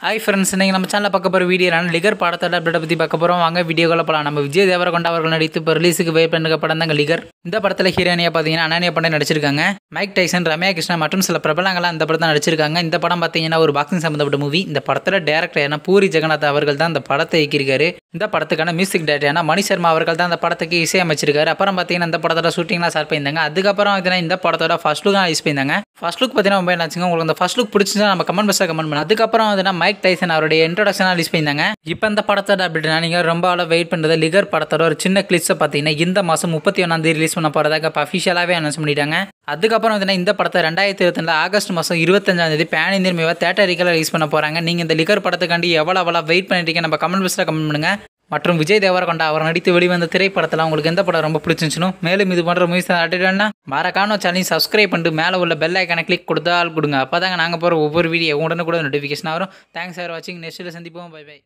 hi friends இன்றைக்கி நம்ம சேனலில் பார்க்க போகிற வீடியோ நான் லிகர் படத்தோட அப்டேட்டை பற்றி பார்க்க போகிறோம் வாங்க வீடியோக்குள்ள போகலாம் நம்ம விஜய் தேவரகொண்டா அவர்கள் நடித்து இப்போ ரிலீஸுக்கு வெயிட் பண்ணுற படம் தாங்க லிகர் இந்த படத்தில் ஹீரோனியாக பார்த்தீங்கன்னா அனானியா பண்டே நடிச்சிருக்காங்க மைக் டைசன் ரம்யா கிருஷ்ணா மற்றும் சில பிரபலங்களாக இந்த படத்தை நடிச்சிருக்காங்க இந்த படம் பார்த்தீங்கன்னா ஒரு பாக்ஸிங் சம்மந்தப்பட்ட மூவி இந்த படத்தில் டேரக்டர் ஏன்னா பூரி ஜெகநாத் அவர்கள் தான் இந்த படத்தை இயக்கியிருக்காரு இந்த படத்துக்கான மியூசிக் டேரக்டர் ஏன்னா மணி சர்மா அவர்கள் தான் அந்த படத்துக்கு இசையமைச்சிருக்காரு அப்புறம் பார்த்தீங்கன்னா இந்த படத்தோட ஷூட்டிங்லாம் ஸ்டார்ட் பண்ணியிருந்தாங்க அதுக்கப்புறம் இதெல்லாம் இந்த படத்தோட ஃபஸ்ட் லுக்காக யூஸ் பண்ணியிருந்தாங்க ஃபஸ்ட் லுக் பார்த்தீங்கன்னா ரொம்ப என்னாச்சுங்க உங்களுக்கு அந்த ஃபஸ்ட் லுக் பிடிச்சிருந்தா நம்ம கமெண்ட் பஸ்ஸாக கமெண்ட் பண்ணலாம் அதுக்கப்புறம் வந்து மைக் டைசன் அவருடைய இன்ட்ரடக்ஷனாக யூஸ் பண்ணியிருந்தாங்க இப்போ இந்த படத்தோட அப்படின்னா நீங்கள் ரொம்ப ஆளாக வெயிட் பண்ணுறது லிகர் படத்தோட ஒரு சின்ன கிளிப்ஸை பார்த்தீங்கன்னா இந்த மாதம் முப்பத்தி ஒன்றாந்தேதி ரிலீஸ் பண்ண போகிறதாக அஃபிஷியலாகவே அனௌன்ஸ் பண்ணிட்டாங்க அதுக்கப்புறம் பார்த்தீங்கன்னா இந்த படத்தை ரெண்டாயிரத்தி இருபத்தி ஆகஸ்ட் மாதம் இருபத்தஞ்சாந்தேதி பேன் இந்தியர் மீவாக தேட்டர் ரீக்கலாக ரிலீஸ் பண்ண போகிறாங்க நீங்கள் இந்த லிக்கர் படத்துக்காண்டி எவ்வளோ அவ்வளோ வெயிட் பண்ணிட்டு நம்ம கமெண்ட் பாக்ஸில் கமெண்ட் பண்ணுங்கள் மற்றும் விஜய் தேவரகொண்டா அவர் நடித்து வெளிவந்த திரைப்படத்தில் உங்களுக்கு எந்த படம் ரொம்ப பிடிச்சிருந்துச்சுனோ மேலும் இது போன்ற மூவிஸ் அட்டிடுவேன்னா மறக்காம சேனலையும் சப்ஸ்கிரைப் பண்ணிட்டு மேலே உள்ள பெல் ஐக்கானை கிளிக் கொடுத்தால் கொடுங்க அப்போ தாங்க நாங்கள் போகிற ஒவ்வொரு வீடியோ உடனே கூட நோட்டிஃபிகேஷன் வரும் தேங்க்ஸ் ஃபார் வாட்சிங் நெக்ஸ்ட்டில் சந்திப்போம் பை பை